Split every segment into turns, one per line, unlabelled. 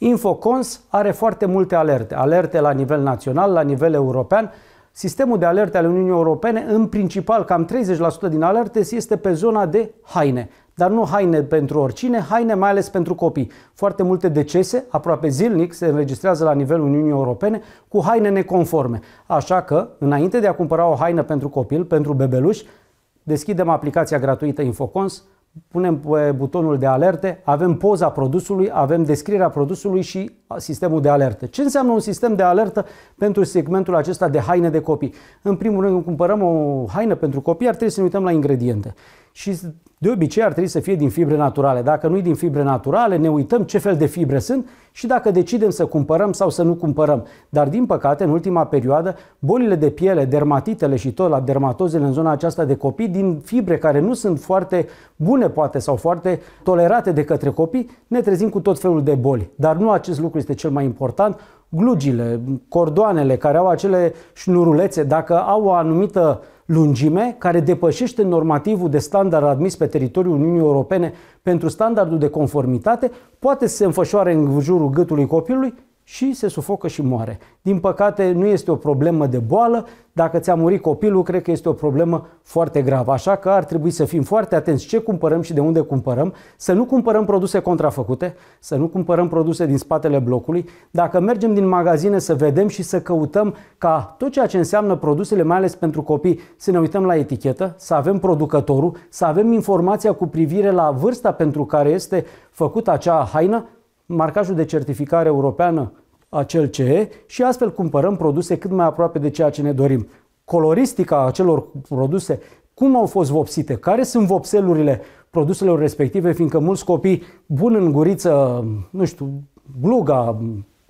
Infocons are foarte multe alerte, alerte la nivel național, la nivel european. Sistemul de alerte al Uniunii Europene, în principal, cam 30% din alerte este pe zona de haine, dar nu haine pentru oricine, haine mai ales pentru copii. Foarte multe decese, aproape zilnic, se înregistrează la nivelul Uniunii Europene cu haine neconforme. Așa că, înainte de a cumpăra o haină pentru copil, pentru bebeluși, deschidem aplicația gratuită Infocons, punem pe eh, butonul de alerte, avem poza produsului, avem descrierea produsului și sistemul de alertă. Ce înseamnă un sistem de alertă pentru segmentul acesta de haine de copii? În primul rând, când cumpărăm o haină pentru copii, ar trebui să ne uităm la ingrediente. Și de obicei ar trebui să fie din fibre naturale. Dacă nu e din fibre naturale, ne uităm ce fel de fibre sunt și dacă decidem să cumpărăm sau să nu cumpărăm. Dar, din păcate, în ultima perioadă, bolile de piele, dermatitele și tot la dermatozele în zona aceasta de copii, din fibre care nu sunt foarte bune, poate, sau foarte tolerate de către copii, ne trezim cu tot felul de boli. Dar nu acest lucru este cel mai important. Glugile, cordoanele care au acele șnurulețe, dacă au o anumită lungime care depășește normativul de standard admis pe teritoriul Uniunii Europene pentru standardul de conformitate, poate să se înfășoare în jurul gâtului copilului și se sufocă și moare. Din păcate, nu este o problemă de boală. Dacă ți-a murit copilul, cred că este o problemă foarte gravă. Așa că ar trebui să fim foarte atenți ce cumpărăm și de unde cumpărăm, să nu cumpărăm produse contrafăcute, să nu cumpărăm produse din spatele blocului. Dacă mergem din magazine să vedem și să căutăm ca tot ceea ce înseamnă produsele, mai ales pentru copii, să ne uităm la etichetă, să avem producătorul, să avem informația cu privire la vârsta pentru care este făcută acea haină, marcajul de certificare europeană acel CE și astfel cumpărăm produse cât mai aproape de ceea ce ne dorim. Coloristica acelor produse, cum au fost vopsite, care sunt vopselurile produselor respective, fiindcă mulți copii bun în guriță, nu știu, bluga,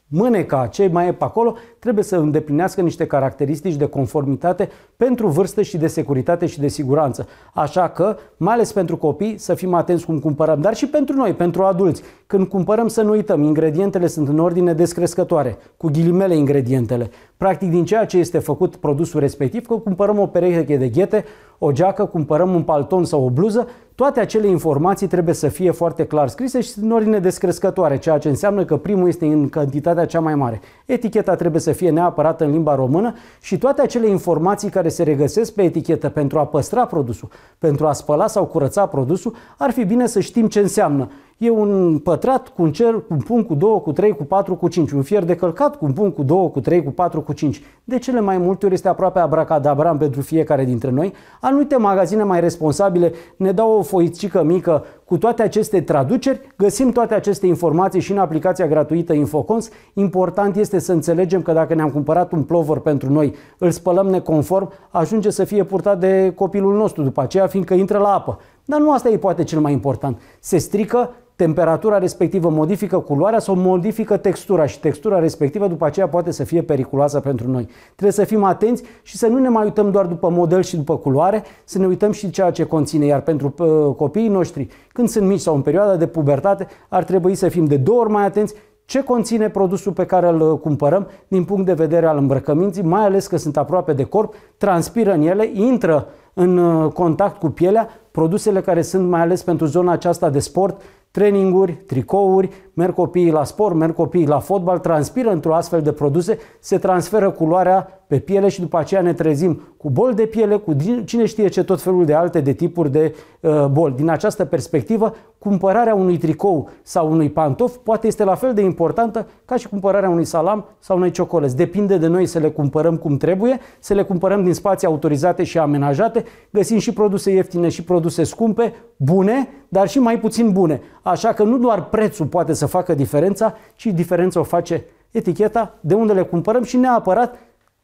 mâneca, ce mai e pe acolo, trebuie să îndeplinească niște caracteristici de conformitate pentru vârstă și de securitate și de siguranță. Așa că, mai ales pentru copii, să fim atenți cum cumpărăm, dar și pentru noi, pentru adulți. Când cumpărăm să nu uităm, ingredientele sunt în ordine descrescătoare, cu ghilimele ingredientele. Practic, din ceea ce este făcut produsul respectiv, că cumpărăm o pereche de ghete, o geacă, cumpărăm un palton sau o bluză, toate acele informații trebuie să fie foarte clar scrise și în ordine descrescătoare, ceea ce înseamnă că primul este în cantitatea cea mai mare. Eticheta trebuie să fie neapărat în limba română și toate acele informații care se regăsesc pe etichetă pentru a păstra produsul, pentru a spăla sau curăța produsul, ar fi bine să știm ce înseamnă E un pătrat cu un cer, cu un punct, cu două, cu trei cu patru cu cinci Un fier de călcat cu un punct, cu două, cu trei cu patru cu cinci De cele mai multe ori este aproape abracadabra pentru fiecare dintre noi. Anumite magazine mai responsabile ne dau o foicică mică cu toate aceste traduceri. Găsim toate aceste informații și în aplicația gratuită Infocons. Important este să înțelegem că dacă ne-am cumpărat un plover pentru noi, îl spălăm neconform, ajunge să fie purtat de copilul nostru după aceea, fiindcă intră la apă. Dar nu asta e poate cel mai important. Se strică temperatura respectivă modifică culoarea sau modifică textura și textura respectivă după aceea poate să fie periculoasă pentru noi. Trebuie să fim atenți și să nu ne mai uităm doar după model și după culoare, să ne uităm și ceea ce conține. Iar pentru uh, copiii noștri, când sunt mici sau în perioada de pubertate, ar trebui să fim de două ori mai atenți ce conține produsul pe care îl uh, cumpărăm din punct de vedere al îmbrăcăminții, mai ales că sunt aproape de corp, transpiră în ele, intră în uh, contact cu pielea, produsele care sunt mai ales pentru zona aceasta de sport traininguri, tricouri, merg copiii la sport, merg copiii la fotbal, transpiră într-o astfel de produse, se transferă culoarea pe piele și după aceea ne trezim cu boli de piele, cu cine știe ce tot felul de alte de tipuri de uh, boli. Din această perspectivă, cumpărarea unui tricou sau unui pantof poate este la fel de importantă ca și cumpărarea unui salam sau unei ciocolăți. Depinde de noi să le cumpărăm cum trebuie, să le cumpărăm din spații autorizate și amenajate, găsim și produse ieftine și produse scumpe, bune, dar și mai puțin bune. Așa că nu doar prețul poate să facă diferența, ci diferența o face eticheta de unde le cumpărăm și neapărat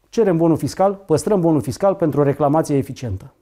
cerem bonul fiscal, păstrăm bonul fiscal pentru o reclamație eficientă.